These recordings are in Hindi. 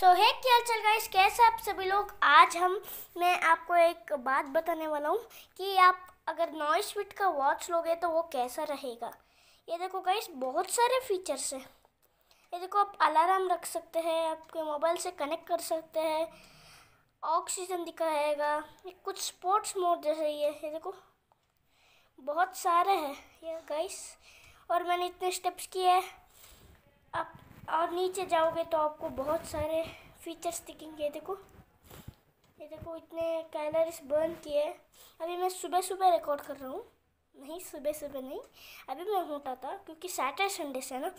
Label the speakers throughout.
Speaker 1: सो है क्या चल गाइस कैसे आप सभी लोग आज हम मैं आपको एक बात बताने वाला हूँ कि आप अगर नॉइस फिट का वॉच लोगे तो वो कैसा रहेगा ये देखो गाइस बहुत सारे फीचर्स हैं ये देखो आप अलार्म रख सकते हैं आपके मोबाइल से कनेक्ट कर सकते हैं ऑक्सीजन दिखाएगा कुछ स्पोर्ट्स मोड जैसे ये ये देखो बहुत सारे हैं ये गाइस और मैंने इतने स्टेप्स किए हैं आप और नीचे जाओगे तो आपको बहुत सारे फीचर्स दिखेंगे ये देखो ये देखो इतने कैलरीज बर्न किए अभी मैं सुबह सुबह रिकॉर्ड कर रहा हूँ नहीं सुबह सुबह नहीं अभी मैं उठा था क्योंकि सैटरडे संडे से ना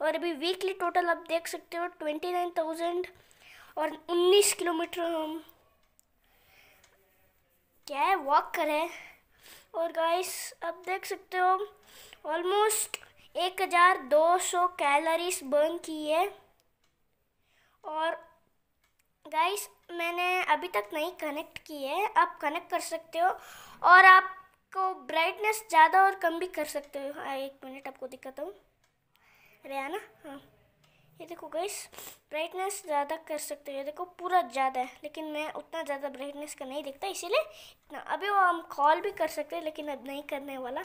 Speaker 1: और अभी वीकली टोटल आप देख सकते हो ट्वेंटी नाइन थाउजेंड और उन्नीस किलोमीटर हम क्या है वॉक करें और गाइस आप देख सकते हो ऑलमोस्ट एक हज़ार दो सौ कैलरीज बर्न की है और गाइस मैंने अभी तक नहीं कनेक्ट की है आप कनेक्ट कर सकते हो और आपको ब्राइटनेस ज़्यादा और कम भी कर सकते हो हाँ, एक मिनट आपको दिखाता हूँ अरे है ना हाँ ये देखो गाइस ब्राइटनेस ज़्यादा कर सकते हो ये देखो पूरा ज़्यादा है लेकिन मैं उतना ज़्यादा ब्राइटनेस का नहीं देखता इसीलिए इतना अभी वो हम कॉल भी कर सकते हैं लेकिन अब नहीं करने वाला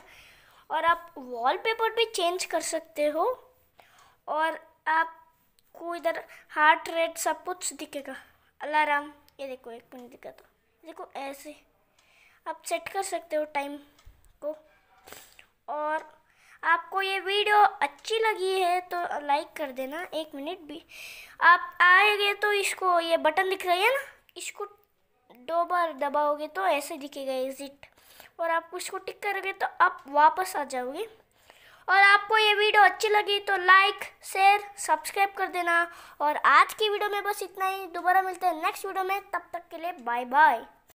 Speaker 1: और आप वॉलपेपर भी चेंज कर सकते हो और आपको इधर हार्ट रेट सब कुछ दिखेगा अलार्म ये देखो एक मिनट दिखा तो देखो ऐसे आप सेट कर सकते हो टाइम को और आपको ये वीडियो अच्छी लगी है तो लाइक कर देना एक मिनट भी आप आएंगे तो इसको ये बटन दिख रही है ना इसको दो बार दबाओगे तो ऐसे दिखेगा एग्जिट और आप उसको टिक करोगे तो आप वापस आ जाओगे और आपको ये वीडियो अच्छी लगी तो लाइक शेयर सब्सक्राइब कर देना और आज की वीडियो में बस इतना ही दोबारा मिलते हैं नेक्स्ट वीडियो में तब तक के लिए बाय बाय